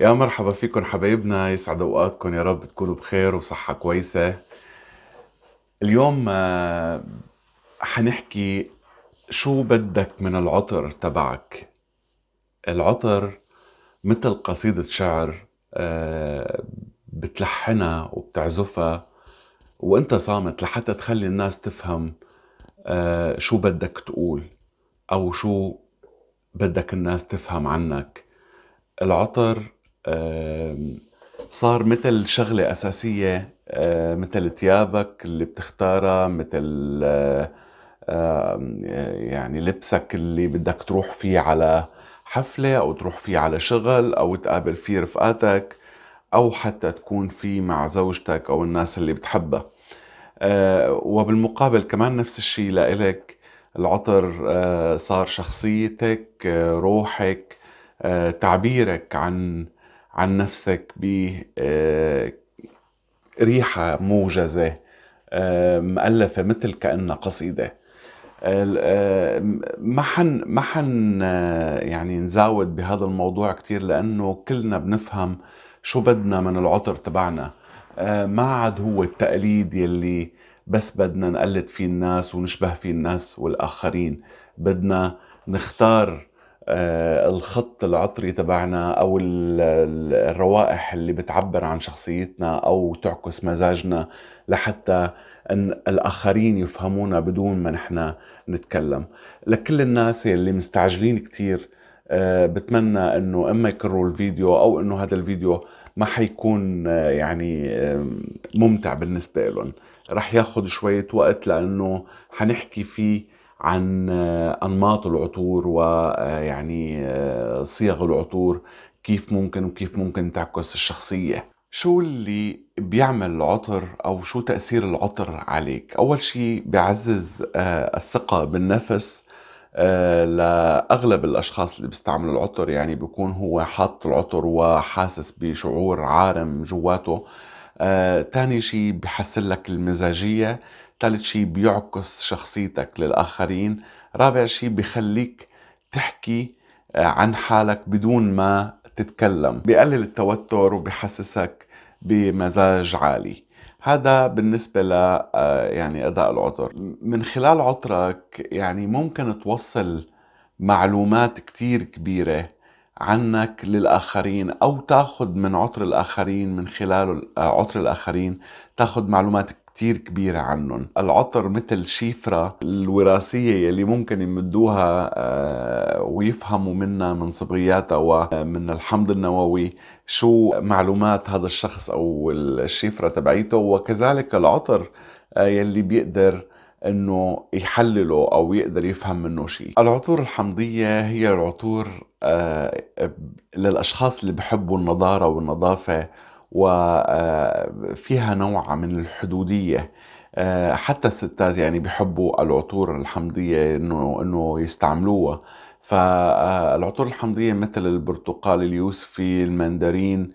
يا مرحبا فيكم حبايبنا يسعد اوقاتكم يا رب تكونوا بخير وصحة كويسة اليوم حنحكي آه، شو بدك من العطر تبعك العطر مثل قصيدة شعر آه، بتلحنها وبتعزفها وانت صامت لحتى تخلي الناس تفهم آه، شو بدك تقول او شو بدك الناس تفهم عنك العطر صار مثل شغلة أساسية مثل ثيابك اللي بتختارها مثل يعني لبسك اللي بدك تروح فيه على حفلة أو تروح فيه على شغل أو تقابل فيه رفقاتك أو حتى تكون فيه مع زوجتك أو الناس اللي بتحبها وبالمقابل كمان نفس الشيء لإلك العطر صار شخصيتك روحك تعبيرك عن عن نفسك بريحة آه، موجزة آه، مؤلفة مثل كأنها قصيدة آه، ما حن ما حن يعني نزاود بهذا الموضوع كثير لانه كلنا بنفهم شو بدنا من العطر تبعنا ما عاد هو التقليد يلي بس بدنا نقلد فيه الناس ونشبه فيه الناس والاخرين بدنا نختار آه، الخط العطري تبعنا او الروائح اللي بتعبر عن شخصيتنا او تعكس مزاجنا لحتى ان الاخرين يفهمونا بدون ما نحن نتكلم لكل الناس اللي مستعجلين كثير آه، بتمنى انه اما يكرروا الفيديو او انه هذا الفيديو ما حيكون آه، يعني ممتع بالنسبه لهم رح ياخذ شويه وقت لانه حنحكي فيه عن آه، انماط العطور ويعني آه، آه، صيغ العطور كيف ممكن وكيف ممكن تعكس الشخصيه شو اللي بيعمل العطر او شو تاثير العطر عليك اول شيء بيعزز الثقه بالنفس لاغلب الاشخاص اللي بيستعملوا العطر يعني بيكون هو حاط العطر وحاسس بشعور عارم جواته تاني شيء بحسن لك المزاجيه ثالث شيء بيعكس شخصيتك للآخرين رابع شيء بخليك تحكي آه، عن حالك بدون ما تتكلم بقلل التوتر وبحسسك بمزاج عالي هذا بالنسبة ل آه، يعني أداء العطر من خلال عطرك يعني ممكن توصل معلومات كتير كبيرة عنك للآخرين أو تأخذ من عطر الآخرين من خلال آه، عطر الآخرين تأخذ معلومات كتير كبيرة عنهم العطر مثل شفرة الوراثية يلي ممكن يمدوها آه، ويفهموا منها من صبغياتها ومن آه، الحمض النووي شو معلومات هذا الشخص أو الشفرة تبعيته وكذلك العطر آه، يلي بيقدر انه يحلله او يقدر يفهم منه شيء العطور الحمضيه هي العطور للاشخاص اللي بحبوا النضاره والنظافه وفيها آه، نوع من الحدودية آه، حتى الستات يعني بحبوا العطور الحمضية انه انه يستعملوها فالعطور آه، الحمضية مثل البرتقال اليوسفي المندرين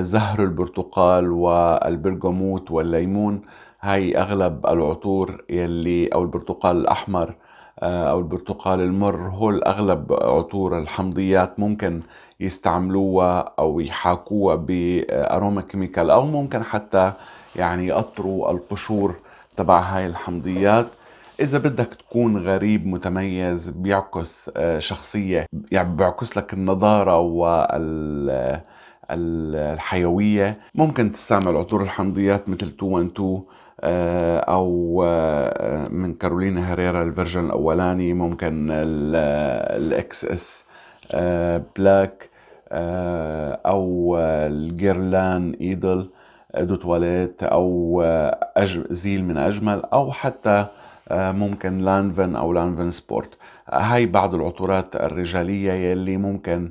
زهر البرتقال والبرغموت والليمون هاي اغلب العطور يلي او البرتقال الاحمر آه، أو البرتقال المر هول أغلب عطور الحمضيات ممكن يستعملوها أو يحاكوها بأروما كيميكال أو ممكن حتى يعني يقطروا القشور تبع هاي الحمضيات إذا بدك تكون غريب متميز بيعكس آه، شخصية يعني بيعكس لك النضارة وال آه، الحيوية ممكن تستعمل عطور الحمضيات مثل 212 آه، او آه، من كارولينا هريرا الفيرجن الاولاني ممكن الاكس اس آه، بلاك او الجيرلان ايدل دو تواليت او زيل من اجمل او حتى ممكن لانفن او لانفن سبورت هاي بعض العطورات الرجاليه يلي ممكن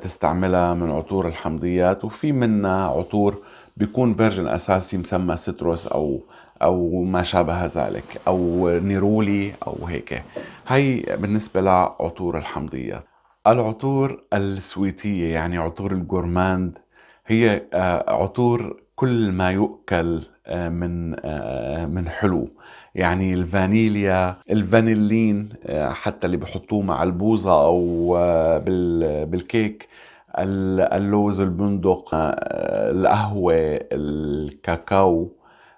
تستعملها من عطور الحمضيات وفي منها عطور بيكون فيرجن اساسي مسمى ستروس او او ما شابه ذلك او نيرولي او هيك هي بالنسبه لعطور الحمضيات العطور السويتيه يعني عطور الجورماند هي آه، عطور كل ما يؤكل آه، من آه، من حلو يعني الفانيليا الفانيلين حتى اللي بحطوه مع البوظه او بالكيك اللوز البندق آه، القهوة الكاكاو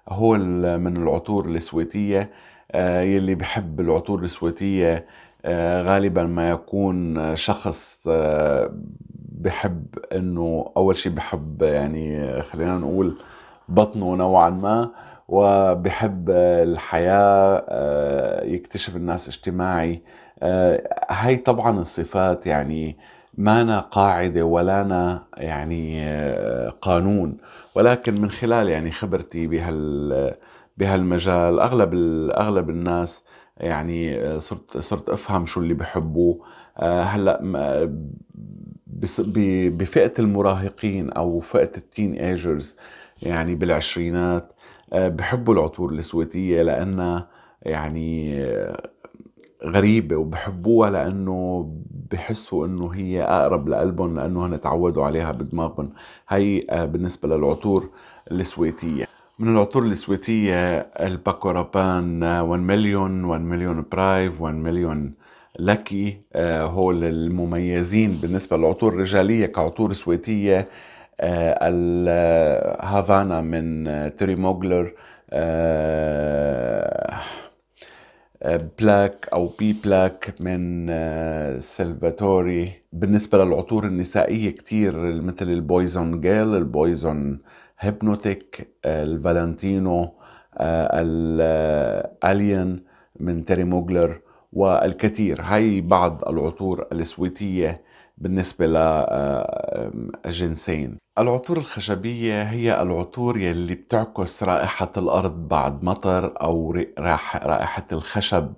هو من العطور السويتية آه، يلي بحب العطور السويتية آه، غالبا ما يكون شخص بحب انه اول شيء بحب يعني خلينا نقول بطنه نوعا ما وبحب الحياة يكتشف الناس اجتماعي هاي طبعا الصفات يعني مانا قاعدة ولانا يعني آه، قانون ولكن من خلال يعني خبرتي بهال بهالمجال اغلب اغلب الناس يعني آه، صرت صرت افهم شو اللي بحبوه آه، هلا بفئه المراهقين او فئه التين ايجرز يعني بالعشرينات بحبوا العطور السويتيه لانها يعني غريبه وبحبوها لانه بحسوا انه هي اقرب لقلبهم لانه هن تعودوا عليها بدماغهم هي آه، بالنسبه للعطور السويتيه من العطور السويتيه الباكورابان 1 مليون 1 مليون برايف 1 مليون لكي هول المميزين بالنسبه للعطور الرجاليه كعطور سويتيه آه، الهافانا آه، من تيري موغلر بلاك آه، او بي بلاك من سلفاتوري آه، بالنسبه للعطور النسائيه كتير مثل البويزون جيل البويزون هيبنوتيك الفالنتينو الالين من تيري موغلر والكثير هاي بعض العطور السويتيه بالنسبه للجنسين آه، العطور الخشبية هي العطور يلي بتعكس رائحة الأرض بعد مطر أو رائحة الخشب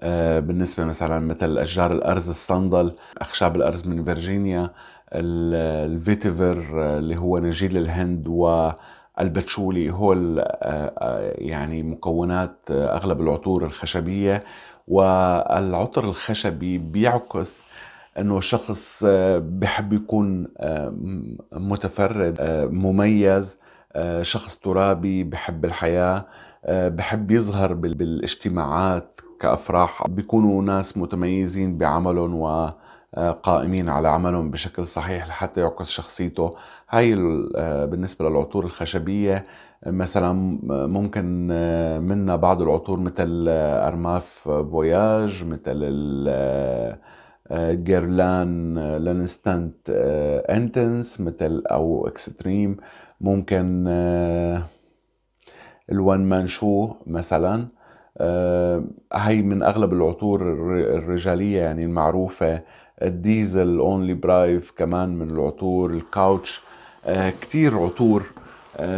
آه، بالنسبة مثلا مثل أشجار الأرز الصندل أخشاب الأرز من فيرجينيا الفيتيفر اللي هو نجيل الهند والبتشولي هو آه، يعني مكونات أغلب العطور الخشبية والعطر الخشبي بيعكس انه الشخص آه، بحب يكون آه، متفرد آه، مميز شخص ترابي بحب الحياه بحب يظهر بالاجتماعات كافراح بيكونوا ناس متميزين بعملهم و قائمين على عملهم بشكل صحيح لحتى يعكس شخصيته هاي بالنسبة للعطور الخشبية مثلا ممكن منا بعض العطور مثل أرماف فوياج مثل آه، جيرلان آه، لانستانت آه، انتنس مثل او اكستريم ممكن الوان مان شو مثلا هي من اغلب العطور الرجاليه يعني المعروفه الديزل اونلي برايف كمان من العطور الكاوتش كتير عطور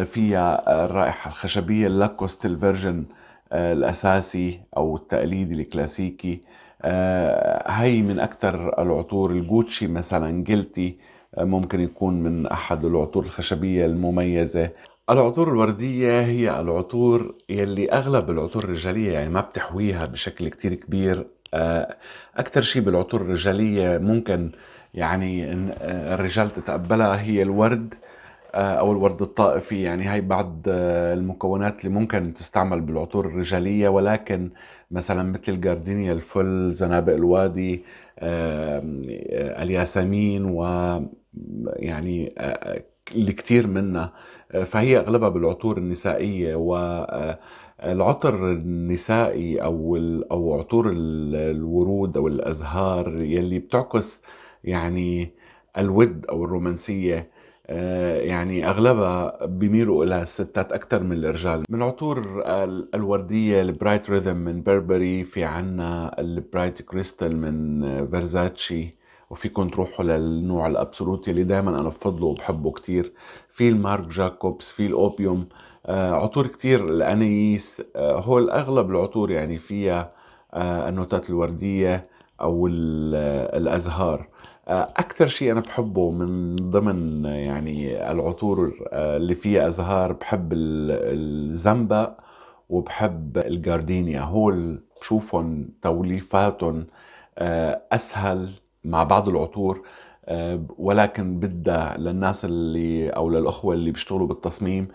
فيها الرائحه الخشبيه اللاكوست الفيرجن الاساسي او التقليدي الكلاسيكي هي آه، من أكثر العطور الجوتشي مثلا جلتي آه، ممكن يكون من أحد العطور الخشبية المميزة العطور الوردية هي العطور يلي أغلب العطور الرجالية يعني ما بتحويها بشكل كتير كبير آه، أكثر شيء بالعطور الرجالية ممكن يعني الرجال تتقبلها هي الورد او الورد الطائفي يعني هاي بعض المكونات اللي ممكن تستعمل بالعطور الرجاليه ولكن مثلا مثل الجاردينيا الفل زنابق الوادي آه، الياسمين و يعني آه، آه، الكثير منها فهي اغلبها بالعطور النسائيه و العطر النسائي او او عطور الورود او الازهار يلي بتعكس يعني الود او الرومانسيه آه، يعني اغلبها بيميلوا الى الستات اكثر من الرجال من العطور الورديه البرايت ريذم من بربري في عنا البرايت كريستال من فيرزاتشي وفيكم تروحوا للنوع الابسولوت اللي دائما انا بفضله وبحبه كتير في المارك جاكوبس في الاوبيوم آه، عطور كتير الانيس آه، هول اغلب العطور يعني فيها النوتات الورديه او الازهار آه، اكثر شيء انا بحبه من ضمن آه، يعني العطور آه، اللي فيها ازهار بحب الزنبق وبحب الجاردينيا هول بشوفهم توليفاتهم اسهل مع بعض العطور ولكن بدها للناس اللي او للاخوه اللي بيشتغلوا بالتصميم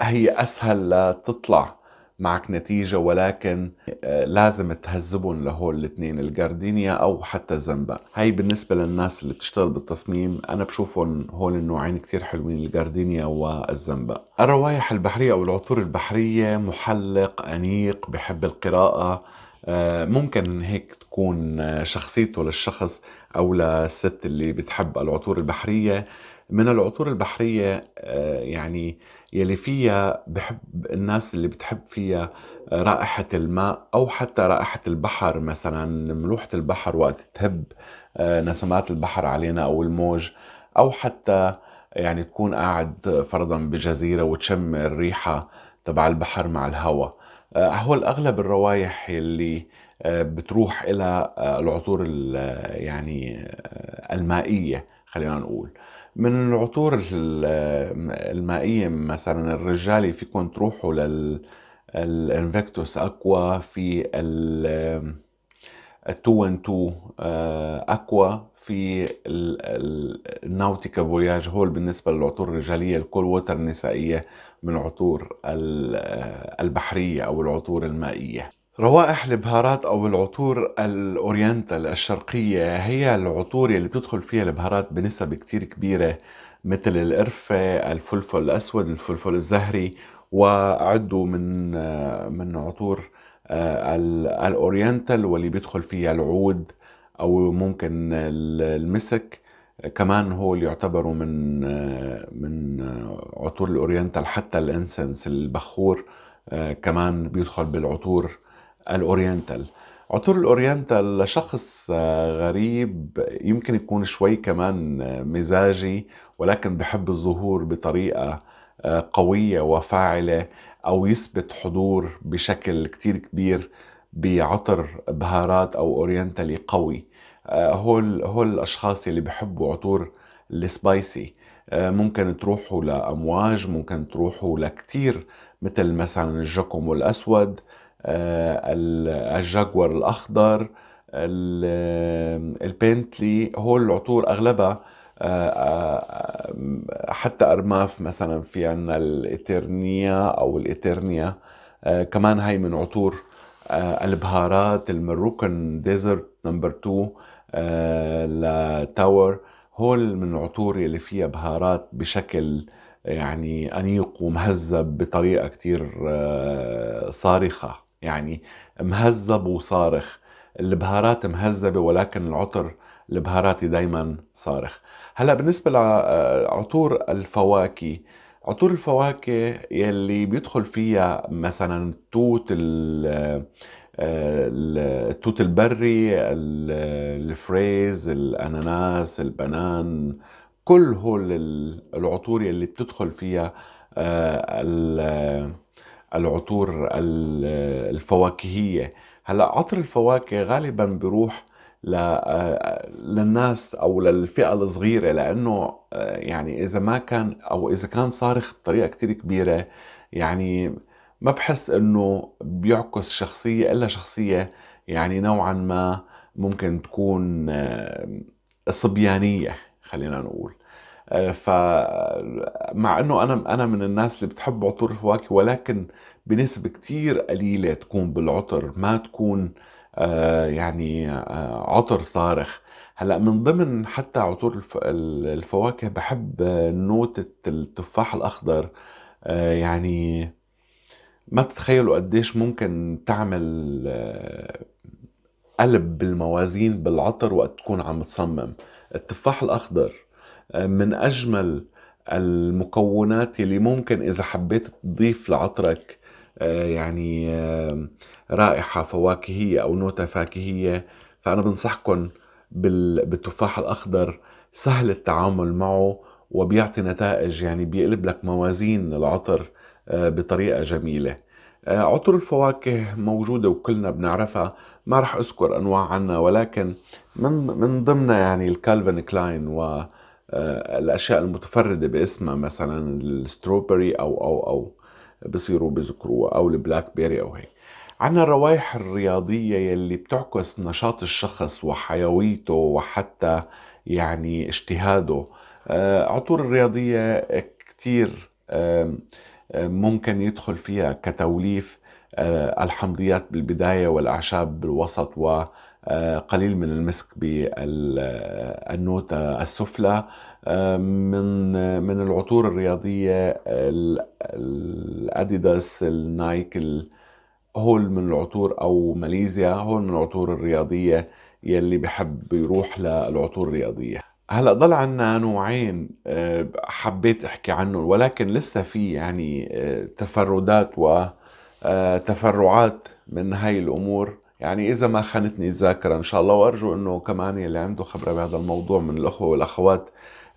هي اسهل لتطلع معك نتيجة ولكن آه، لازم تهذبهم لهول الاثنين الجاردينيا أو حتى الزنبق هاي بالنسبة للناس اللي بتشتغل بالتصميم أنا بشوفهم هول النوعين كتير حلوين الجاردينيا والزنبق الروايح البحرية أو العطور البحرية محلق أنيق بحب القراءة آه، ممكن هيك تكون آه، شخصيته للشخص أو للست اللي بتحب العطور البحرية من العطور البحرية آه، يعني يلي فيها بحب الناس اللي بتحب فيها آه، رائحة الماء أو حتى رائحة البحر مثلا ملوحة البحر وقت تهب آه، نسمات البحر علينا أو الموج أو حتى يعني تكون قاعد فرضا بجزيرة وتشم الريحة تبع البحر مع الهواء هو الأغلب الروائح اللي بتروح إلى العطور يعني المائية خلينا نقول من العطور المائية مثلا الرجالي فيكم تروحوا للانفكتوس اكوا في ال 212 اكوا آه، في الناوتيكا فوياج هول بالنسبه للعطور الرجاليه الكول ووتر النسائيه من العطور البحريه او العطور المائيه روائح البهارات او العطور الاورينتال الشرقيه هي العطور اللي بتدخل فيها البهارات بنسب كتير كبيره مثل القرفه، الفلفل الاسود، الفلفل الزهري وعدوا من من عطور آه، الاورينتال واللي بيدخل فيها العود او ممكن المسك كمان هو اللي يعتبروا من آه، من آه، عطور الاورينتال حتى الانسنس البخور كمان بيدخل بالعطور الأورينتال عطور الأورينتال لشخص آه، غريب يمكن يكون شوي كمان مزاجي ولكن بحب الظهور بطريقة آه، قوية وفاعلة أو يثبت حضور بشكل كتير كبير بعطر بهارات أو أورينتالي قوي آه، هول هول الأشخاص اللي بحبوا عطور السبايسي ممكن تروحوا لأمواج ممكن تروحوا لكتير مثل مثلا الجكم الأسود آه، الجاكور الأخضر آه، البنتلي هول العطور أغلبها آه، حتى أرماف مثلا في عنا الإترنيا أو الإترنيا كمان هاي من عطور البهارات المروكن ديزرت نمبر 2 لتاور هول من العطور اللي فيها بهارات بشكل يعني أنيق ومهذب بطريقة كتير صارخة يعني مهذب وصارخ البهارات مهذبة ولكن العطر البهاراتي دايما صارخ هلا بالنسبة لعطور آه، الفواكه عطور الفواكه يلي بيدخل فيها مثلا توت التوت آه، البري الفريز الاناناس البنان كل هول العطور يلي بتدخل فيها آه، العطور الفواكهية هلا عطر الفواكه غالبا بيروح للناس او للفئه الصغيره لانه يعني اذا ما كان او اذا كان صارخ بطريقه كتير كبيره يعني ما بحس انه بيعكس شخصيه الا شخصيه يعني نوعا ما ممكن تكون صبيانيه خلينا نقول فمع انه انا انا من الناس اللي بتحب عطور الفواكه ولكن بنسبة كتير قليلة تكون بالعطر ما تكون آه، يعني آه، عطر صارخ هلا من ضمن حتى عطور الفواكه بحب آه، نوتة التفاح الأخضر يعني ما بتتخيلوا قديش ممكن تعمل قلب بالموازين بالعطر وقت تكون عم تصمم التفاح الأخضر من أجمل المكونات اللي ممكن إذا حبيت تضيف لعطرك آه، يعني آه، رائحة فواكهية أو نوتة فاكهية فأنا بنصحكم بالتفاح الأخضر سهل التعامل معه وبيعطي نتائج يعني بيقلب لك موازين العطر آه، بطريقة جميلة عطر الفواكه موجودة وكلنا بنعرفها ما رح أذكر أنواع عنها ولكن من, من ضمنها يعني الكالفن كلاين و الأشياء المتفردة باسمها مثلا الستروبري أو أو أو بصيروا بذكروها او البلاك بيري او هيك عنا الروائح الرياضية يلي بتعكس نشاط الشخص وحيويته وحتى يعني اجتهاده آه، عطور الرياضية كتير ممكن يدخل فيها كتوليف آه، الحمضيات بالبداية والأعشاب بالوسط و آه، قليل من المسك بالنوتة السفلى آه، من من العطور الرياضية الأديداس النايك هول من العطور أو ماليزيا هول من العطور الرياضية يلي بحب يروح للعطور الرياضية هلا ضل عنا نوعين آه، حبيت احكي عنهم ولكن لسه في يعني تفردات وتفرعات من هاي الامور يعني اذا ما خانتني الذاكره ان شاء الله وارجو انه كمان يلي عنده خبره بهذا الموضوع من الاخوه والاخوات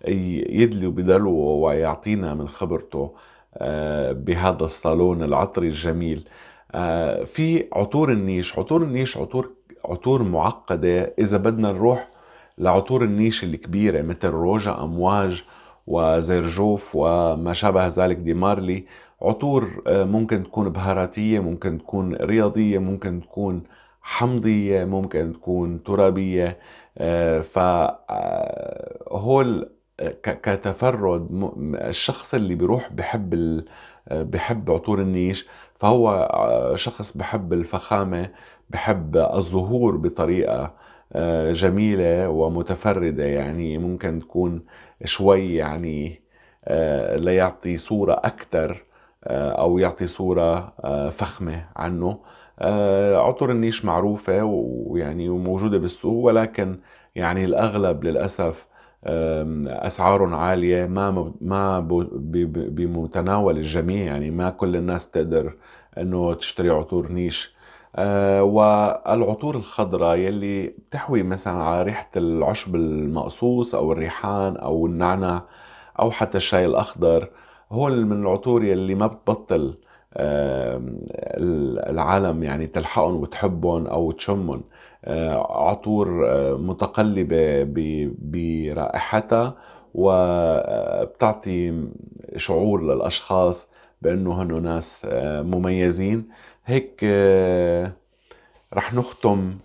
يدلي بدلوا ويعطينا من خبرته آه، بهذا الصالون العطري الجميل آه، في عطور النيش عطور النيش عطور عطور معقدة إذا بدنا نروح لعطور النيش الكبيرة مثل روجا أمواج وزرجوف وما شابه ذلك دي مارلي عطور آه، ممكن تكون بهاراتية ممكن تكون رياضية ممكن تكون حمضية ممكن تكون ترابية آه، فهول آه، آه، كتفرد الشخص اللي بيروح بحب ال... بحب عطور النيش فهو شخص بحب الفخامة بحب الظهور بطريقة جميلة ومتفردة يعني ممكن تكون شوي يعني ليعطي صورة أكثر أو يعطي صورة فخمة عنه آه، عطر النيش معروفة ويعني وموجودة بالسوق ولكن يعني الأغلب للأسف أسعارهم عالية ما ما بمتناول الجميع يعني ما كل الناس تقدر إنه تشتري عطور نيش آه، والعطور الخضراء يلي بتحوي مثلا على ريحة العشب المقصوص أو الريحان أو النعنع أو حتى الشاي الأخضر هو من العطور يلي ما بتبطل العالم يعني تلحقهم وتحبهم او تشمهم آه، عطور آه، متقلبه برائحتها وبتعطي آه، شعور للاشخاص بانه هن ناس مميزين هيك رح نختم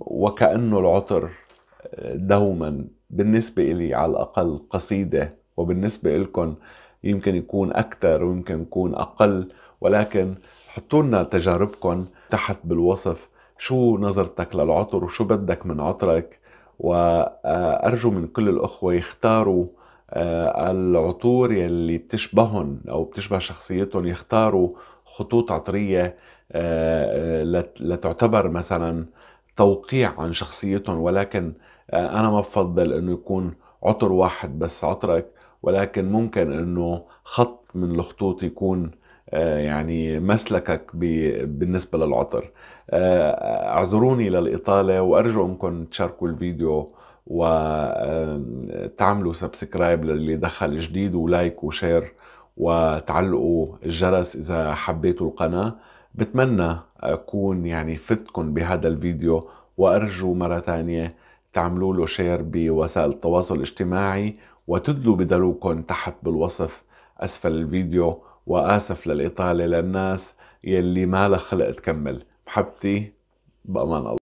وكأنه العطر دوما بالنسبة إلي على الأقل قصيدة وبالنسبة إلكم يمكن يكون أكثر ويمكن يكون أقل ولكن حطوا لنا تجاربكم تحت بالوصف شو نظرتك للعطر وشو بدك من عطرك وأرجو من كل الأخوة يختاروا آه، العطور يلي بتشبههم أو بتشبه شخصيتهم يختاروا خطوط عطرية آه، آه، لتعتبر مثلا توقيع عن شخصيتهم ولكن أنا ما بفضل أنه يكون عطر واحد بس عطرك ولكن ممكن أنه خط من الخطوط يكون آه، يعني مسلكك بالنسبة للعطر آه، اعذروني للإطالة وأرجو أنكم تشاركوا الفيديو وتعملوا سبسكرايب للي دخل جديد ولايك وشير وتعلقوا الجرس إذا حبيتوا القناة بتمنى أكون يعني فتكم بهذا الفيديو وأرجو مرة ثانيه تعملوا له شير بوسائل التواصل الاجتماعي وتدلوا بدلوكم تحت بالوصف أسفل الفيديو وآسف للإطالة للناس يلي ما لها خلق تكمل محبتي بأمان الله